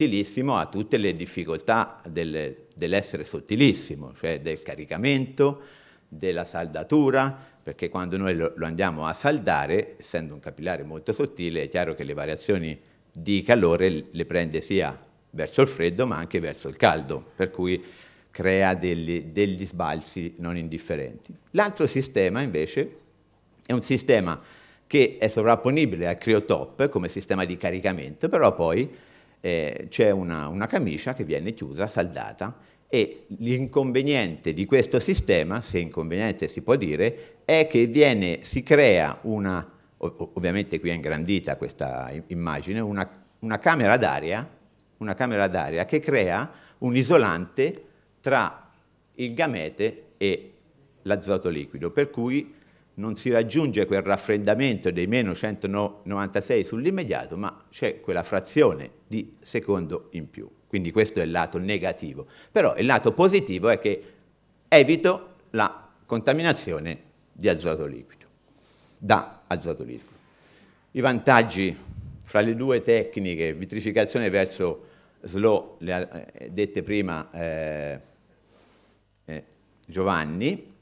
sottilissimo ha tutte le difficoltà del, dell'essere sottilissimo, cioè del caricamento, della saldatura, perché quando noi lo, lo andiamo a saldare, essendo un capillare molto sottile, è chiaro che le variazioni di calore le prende sia verso il freddo ma anche verso il caldo, per cui crea degli, degli sbalzi non indifferenti. L'altro sistema invece è un sistema che è sovrapponibile al criotop come sistema di caricamento, però poi eh, c'è una, una camicia che viene chiusa, saldata, e l'inconveniente di questo sistema, se inconveniente si può dire, è che viene, si crea una, ovviamente qui è ingrandita questa immagine, una, una camera d'aria, una camera d'aria che crea un isolante tra il gamete e l'azoto liquido, per cui non si raggiunge quel raffreddamento dei meno 196 sull'immediato, ma c'è quella frazione di secondo in più. Quindi questo è il lato negativo. Però il lato positivo è che evito la contaminazione di azoto liquido, da azoto liquido. I vantaggi fra le due tecniche, vitrificazione verso slow, le ha eh, dette prima eh, eh, Giovanni,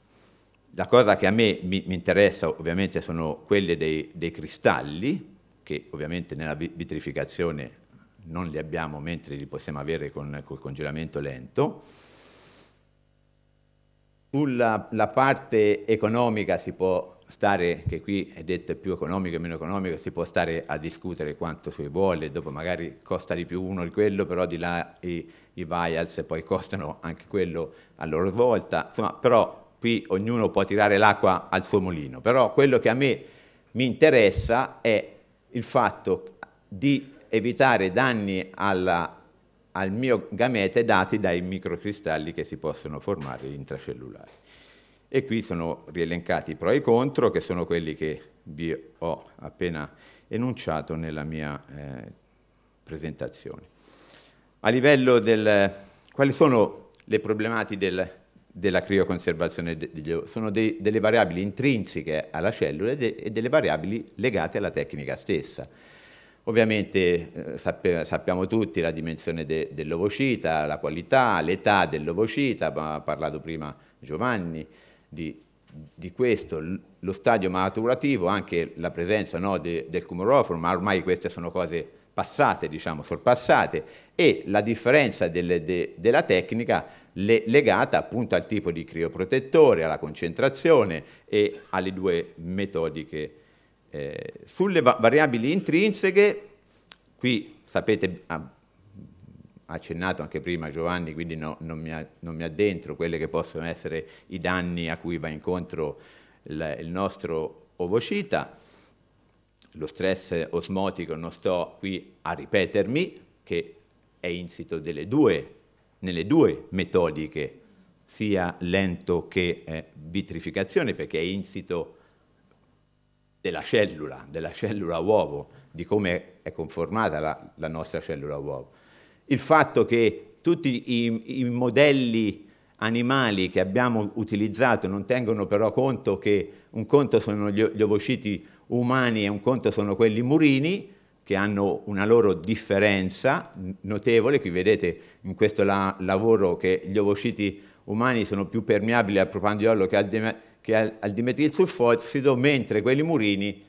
la cosa che a me mi, mi interessa ovviamente sono quelle dei, dei, cristalli, che ovviamente nella vitrificazione non li abbiamo mentre li possiamo avere con, col congelamento lento. Sulla parte economica si può stare, che qui è detto più economico e meno economico, si può stare a discutere quanto si vuole, dopo magari costa di più uno di quello, però di là i, i vials poi costano anche quello a loro volta, insomma, però qui ognuno può tirare l'acqua al suo mulino, però quello che a me mi interessa è il fatto di evitare danni alla, al mio gamete dati dai microcristalli che si possono formare intracellulari. E qui sono rielencati i pro e i contro, che sono quelli che vi ho appena enunciato nella mia eh, presentazione. A livello del... quali sono le problematiche del, della crioconservazione degli ozoni, sono dei, delle variabili intrinseche alla cellula e, de, e, delle variabili legate alla tecnica stessa. Ovviamente eh, sappe, sappiamo tutti la dimensione de, dell'ovocita, la qualità, l'età dell'ovocita, ha parlato prima Giovanni di, di, questo, lo stadio maturativo, anche la presenza no, de, del cumoroforo, ma ormai queste sono cose passate, diciamo, sorpassate, e la differenza delle, della tecnica le, legata appunto al tipo di crioprotettore, alla concentrazione e alle due metodiche. Eh, sulle va variabili intrinseche, qui sapete, ha accennato anche prima Giovanni, quindi no, non, mi non mi addentro quelle che possono essere i danni a cui va incontro il, il nostro ovocita, lo stress osmotico non sto qui a ripetermi, che è insito delle due nelle due metodiche, sia lento che eh, vitrificazione, perché è insito della cellula, della cellula uovo, di come è conformata la, la nostra cellula uovo. Il fatto che tutti i, i modelli animali che abbiamo utilizzato non tengono però conto che un conto sono gli, gli ovociti umani e un conto sono quelli murini, che hanno una loro differenza notevole, qui vedete in questo la lavoro che gli ovociti umani sono più permeabili al propandiolo che al, de- che al, al dimetilsulfossido, mentre quelli murini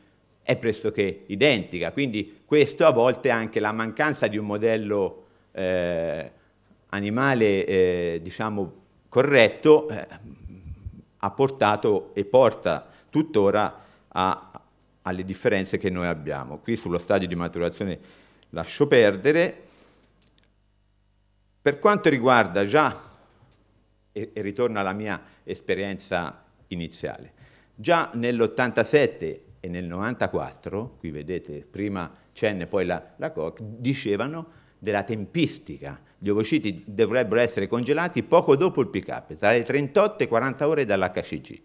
è pressoché identica. Quindi questo a volte anche la mancanza di un modello eh, animale eh, diciamo corretto eh, ha portato e porta tuttora a, alle differenze che noi abbiamo. Qui sullo stadio di maturazione lascio perdere. Per quanto riguarda già, e, e ritorno alla mia esperienza iniziale, già nell'87 e nel 94, qui vedete prima Cenne e poi la, la Koch, dicevano della tempistica. Gli ovociti dovrebbero essere congelati poco dopo il pick-up, tra le 38 e 40 ore dall'HCG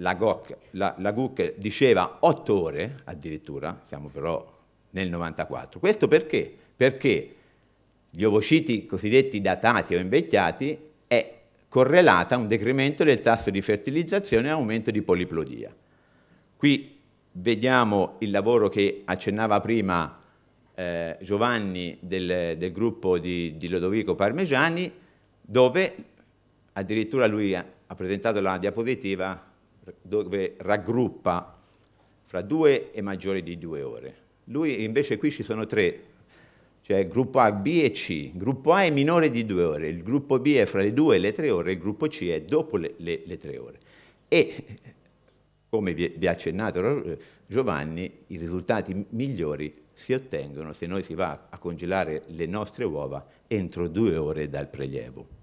la GOC, la, la GUC diceva 8 ore addirittura, siamo però nel 94. Questo perché? Perché gli ovociti cosiddetti datati o invecchiati è correlata a un decremento del tasso di fertilizzazione e aumento di poliplodia. Qui vediamo il lavoro che accennava prima eh, Giovanni del, del gruppo di, di, Lodovico Parmegiani, dove addirittura lui ha, ha presentato la diapositiva dove raggruppa fra due e maggiore di due ore. Lui invece qui ci sono tre, cioè gruppo A, B e C. Il Gruppo A è minore di due ore, il gruppo B è fra le due e le tre ore, il gruppo C è dopo le, le, le tre ore. E come vi, ha accennato eh, Giovanni, i risultati migliori si ottengono se noi si va a congelare le nostre uova entro due ore dal prelievo.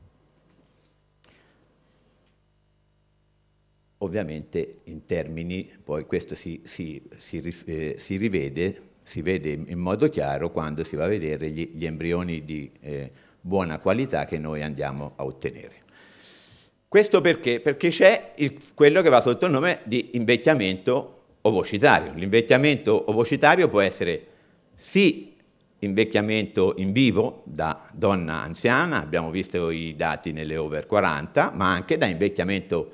ovviamente in termini, poi questo si, si, si, eh, si, rivede, si vede in modo chiaro quando si va a vedere gli, gli embrioni di eh, buona qualità che noi andiamo a ottenere. Questo perché? Perché c'è quello che va sotto il nome di invecchiamento ovocitario. L'invecchiamento ovocitario può essere sì invecchiamento in vivo da donna anziana, abbiamo visto i dati nelle over 40, ma anche da invecchiamento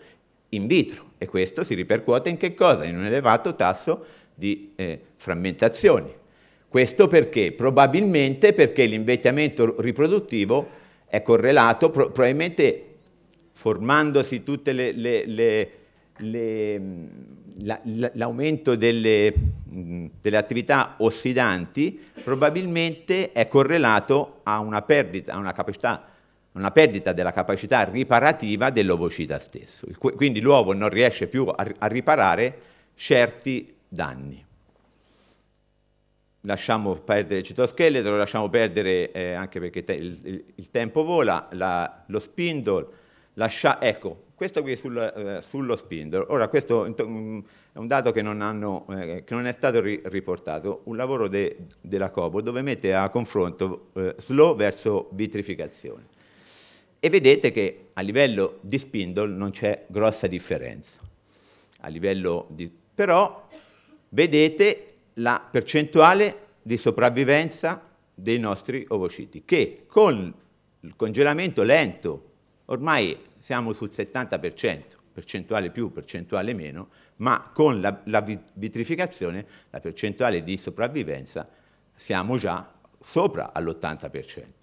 in vitro e questo si ripercuote in che cosa? In un elevato tasso di eh, frammentazione. Questo perché? Probabilmente perché l'invecchiamento riproduttivo è correlato, pro probabilmente formandosi tutte le, le, le mm, l'aumento delle, mm, delle, attività ossidanti probabilmente è correlato a una perdita, a una capacità una perdita della capacità riparativa dell'ovocita stesso. Quindi l'uovo non riesce più a riparare certi danni. Lasciamo perdere il citoscheletro, lasciamo perdere eh, anche perché te, il, il, tempo vola, la, lo spindle, lascia, ecco, questo qui sul, eh, sullo spindle. Ora, questo mm, è un dato che non, hanno, eh, che non è stato ri, riportato, un lavoro de, della Cobo dove mette a confronto eh, slow verso vitrificazione e vedete che a livello di spindle non c'è grossa differenza. Di... Però vedete la percentuale di sopravvivenza dei nostri ovociti, che con il congelamento lento, ormai siamo sul 70%, percentuale più, percentuale meno, ma con la, la vitrificazione, la percentuale di sopravvivenza, siamo già sopra all'80%.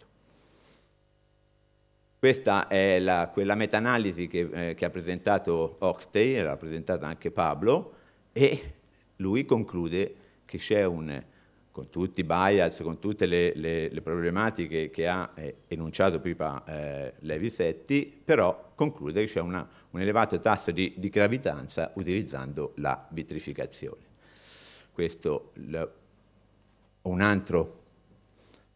Questa è la, quella meta-analisi che, eh, che, ha presentato Oxtey, l'ha presentata anche Pablo, e lui conclude che c'è un, con tutti i bias, con tutte le, le, le problematiche che ha eh, enunciato prima eh, Levi però conclude che c'è un elevato tasso di, di, gravidanza utilizzando la vitrificazione. Questo è un altro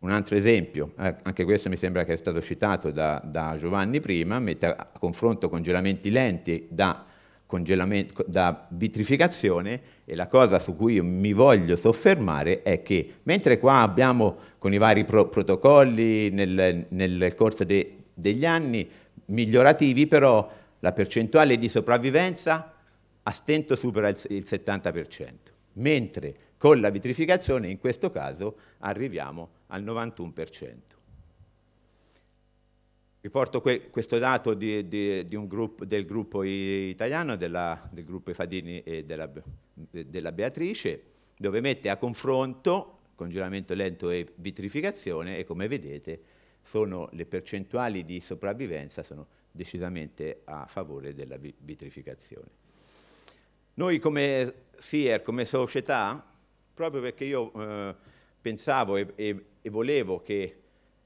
un altro esempio, eh, anche questo mi sembra che è stato citato da, da Giovanni prima, mette a confronto congelamenti lenti da, congelamento, da vitrificazione e la cosa su cui mi voglio soffermare è che mentre qua abbiamo con i vari pro protocolli nel, nel corso de, degli anni migliorativi, però la percentuale di sopravvivenza a stento supera il, il 70%, mentre con la vitrificazione in questo caso arriviamo a al 91%. Riporto que questo dato di, di, di gruppo, del gruppo italiano, della, del gruppo Ifadini e della, della Beatrice, dove mette a confronto congelamento lento e vitrificazione e come vedete sono, le percentuali di sopravvivenza sono decisamente a favore della vitrificazione. Noi come SIER, come società, proprio perché io eh, pensavo e, e, e volevo che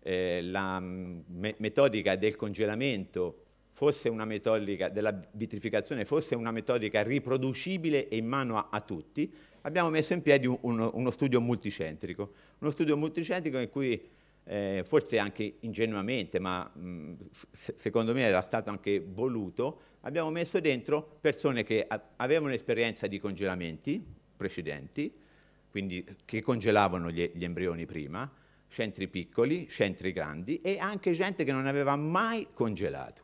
eh, la mm, me metodica del congelamento fosse una metodica della vitrificazione fosse una metodica riproducibile e in mano a, a tutti, abbiamo messo in piedi un, un, uno studio multicentrico, uno studio multicentrico in cui eh, forse anche ingenuamente, ma mh, mm, secondo me era stato anche voluto, abbiamo messo dentro persone che avevano esperienza di congelamenti precedenti, quindi che congelavano gli, gli embrioni prima, centri piccoli, centri grandi e anche gente che non aveva mai congelato.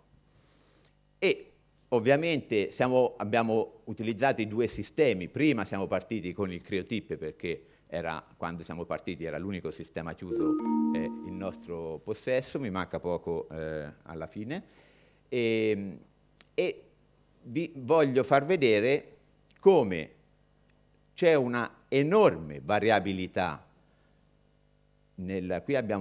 E ovviamente siamo, abbiamo utilizzato i due sistemi, prima siamo partiti con il Creotip perché era, quando siamo partiti era l'unico sistema chiuso eh, in nostro possesso, mi manca poco eh, alla fine, e, ehm, e vi voglio far vedere come c'è una enorme variabilità nel, qui abbiamo